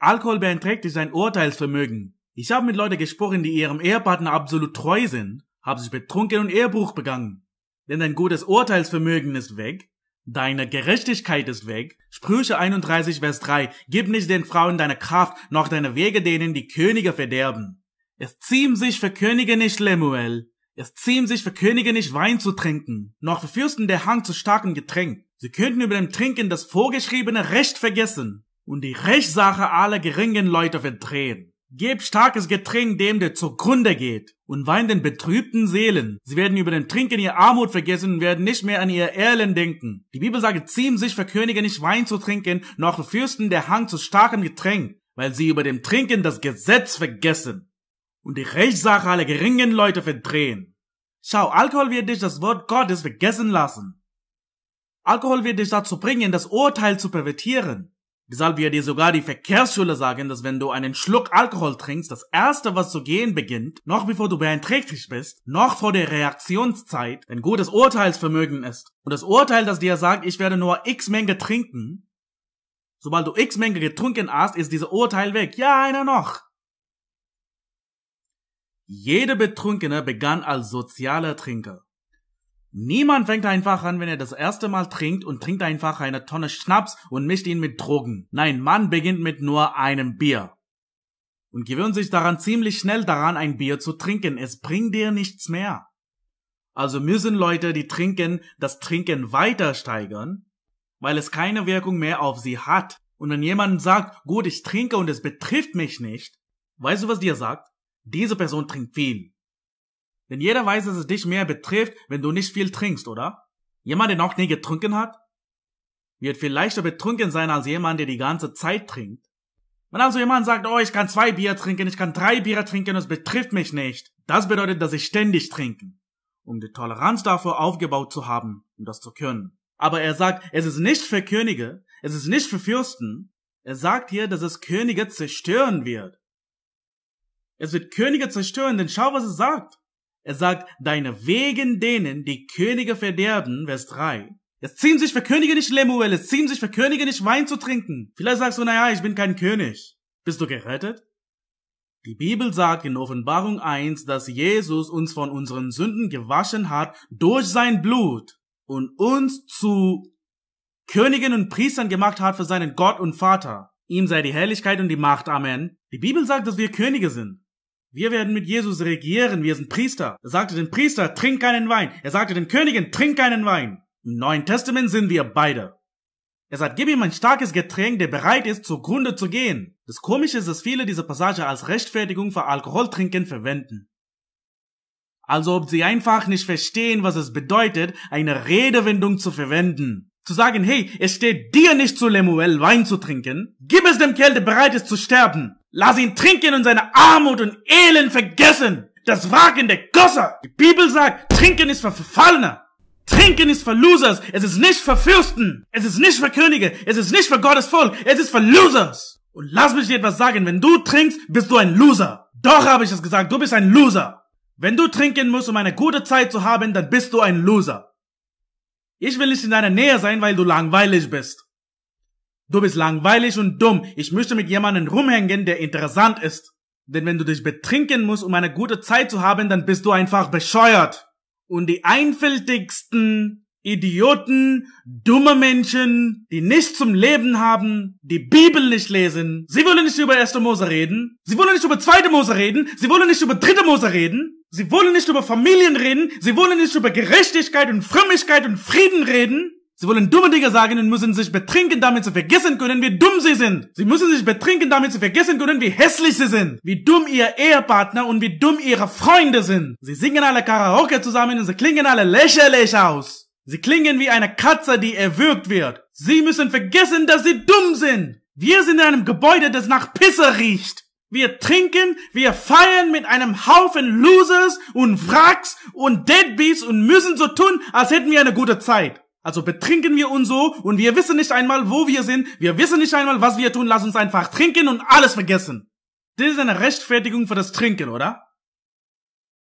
Alkohol beeinträchtigt sein Urteilsvermögen. Ich habe mit Leuten gesprochen, die ihrem Ehepartner absolut treu sind, haben sich betrunken und Ehebruch begangen. Denn dein gutes Urteilsvermögen ist weg, deine Gerechtigkeit ist weg. Sprüche 31 Vers 3, gib nicht den Frauen deine Kraft, noch deine Wege denen, die Könige verderben. Es ziehen sich für Könige nicht, Lemuel. Es ziehen sich für Könige nicht, Wein zu trinken, noch für Fürsten der Hang zu starken Getränk. Sie könnten über dem Trinken das vorgeschriebene Recht vergessen und die Rechtssache aller geringen Leute verdrehen. Gebt starkes Getränk dem, der zugrunde geht, und weint den betrübten Seelen. Sie werden über den Trinken ihr Armut vergessen und werden nicht mehr an ihr Erlen denken. Die Bibel sagt, ziehen sich für Könige nicht Wein zu trinken, noch für Fürsten der Hang zu starkem Getränk, weil sie über dem Trinken das Gesetz vergessen und die Rechtssache aller geringen Leute verdrehen. Schau, Alkohol wird dich das Wort Gottes vergessen lassen. Alkohol wird dich dazu bringen, das Urteil zu pervertieren. Deshalb wir dir sogar die Verkehrsschüler sagen, dass wenn du einen Schluck Alkohol trinkst, das erste, was zu gehen beginnt, noch bevor du beeinträchtigt bist, noch vor der Reaktionszeit, ein gutes Urteilsvermögen ist. Und das Urteil, das dir sagt, ich werde nur x Menge trinken, sobald du x Menge getrunken hast, ist dieses Urteil weg. Ja, einer noch. Jeder Betrunkene begann als sozialer Trinker. Niemand fängt einfach an, wenn er das erste Mal trinkt und trinkt einfach eine Tonne Schnaps und mischt ihn mit Drogen. Nein, man beginnt mit nur einem Bier. Und gewöhnt sich daran ziemlich schnell daran, ein Bier zu trinken. Es bringt dir nichts mehr. Also müssen Leute, die trinken, das Trinken weiter steigern, weil es keine Wirkung mehr auf sie hat. Und wenn jemand sagt, gut, ich trinke und es betrifft mich nicht, weißt du, was dir sagt? Diese Person trinkt viel. Denn jeder weiß, dass es dich mehr betrifft, wenn du nicht viel trinkst, oder? Jemand, der noch nie getrunken hat, wird viel leichter betrunken sein als jemand, der die ganze Zeit trinkt. Wenn also jemand sagt, oh, ich kann zwei Bier trinken, ich kann drei Bier trinken, es betrifft mich nicht, das bedeutet, dass ich ständig trinke, um die Toleranz dafür aufgebaut zu haben, um das zu können. Aber er sagt, es ist nicht für Könige, es ist nicht für Fürsten, er sagt hier, dass es Könige zerstören wird. Es wird Könige zerstören, denn schau, was es sagt. Er sagt, deine Wegen denen, die Könige verderben, Vers 3. Es ziehen sich für Könige nicht Lemuel, es ziehen sich für Könige nicht Wein zu trinken. Vielleicht sagst du, naja, ich bin kein König. Bist du gerettet? Die Bibel sagt in Offenbarung 1, dass Jesus uns von unseren Sünden gewaschen hat durch sein Blut und uns zu Königen und Priestern gemacht hat für seinen Gott und Vater. Ihm sei die Herrlichkeit und die Macht. Amen. Die Bibel sagt, dass wir Könige sind. Wir werden mit Jesus regieren, wir sind Priester. Er sagte den Priester, trink keinen Wein. Er sagte den Königen, trink keinen Wein. Im Neuen Testament sind wir beide. Er sagt, gib ihm ein starkes Getränk, der bereit ist, zugrunde zu gehen. Das Komische ist, dass viele diese Passage als Rechtfertigung für Alkoholtrinken verwenden. Also ob sie einfach nicht verstehen, was es bedeutet, eine Redewendung zu verwenden. Zu sagen, hey, es steht dir nicht zu Lemuel, Wein zu trinken. Gib es dem Kerl, der bereit ist zu sterben. Lass ihn trinken und seine Armut und Elend vergessen. Das Wagen der Gosser. Die Bibel sagt, trinken ist für Verfallene. Trinken ist für Losers. Es ist nicht für Fürsten. Es ist nicht für Könige. Es ist nicht für Gottes Volk. Es ist für Losers. Und lass mich dir etwas sagen. Wenn du trinkst, bist du ein Loser. Doch habe ich es gesagt. Du bist ein Loser. Wenn du trinken musst, um eine gute Zeit zu haben, dann bist du ein Loser. Ich will nicht in deiner Nähe sein, weil du langweilig bist. Du bist langweilig und dumm. Ich möchte mit jemandem rumhängen, der interessant ist. Denn wenn du dich betrinken musst, um eine gute Zeit zu haben, dann bist du einfach bescheuert. Und die einfältigsten Idioten, dumme Menschen, die nichts zum Leben haben, die Bibel nicht lesen. Sie wollen nicht über 1. Mose reden. Sie wollen nicht über 2. Mose reden. Sie wollen nicht über 3. Mose reden. Sie wollen nicht über Familien reden. Sie wollen nicht über Gerechtigkeit und Frömmigkeit und Frieden reden. Sie wollen dumme Dinge sagen und müssen sich betrinken, damit sie vergessen können, wie dumm sie sind. Sie müssen sich betrinken, damit sie vergessen können, wie hässlich sie sind. Wie dumm ihr Ehepartner und wie dumm ihre Freunde sind. Sie singen alle Karaoke zusammen und sie klingen alle lächerlich aus. Sie klingen wie eine Katze, die erwürgt wird. Sie müssen vergessen, dass sie dumm sind. Wir sind in einem Gebäude, das nach Pisse riecht. Wir trinken, wir feiern mit einem Haufen Losers und Wracks und Deadbeats und müssen so tun, als hätten wir eine gute Zeit. Also betrinken wir uns so und wir wissen nicht einmal, wo wir sind, wir wissen nicht einmal, was wir tun, lass uns einfach trinken und alles vergessen. Das ist eine Rechtfertigung für das Trinken, oder?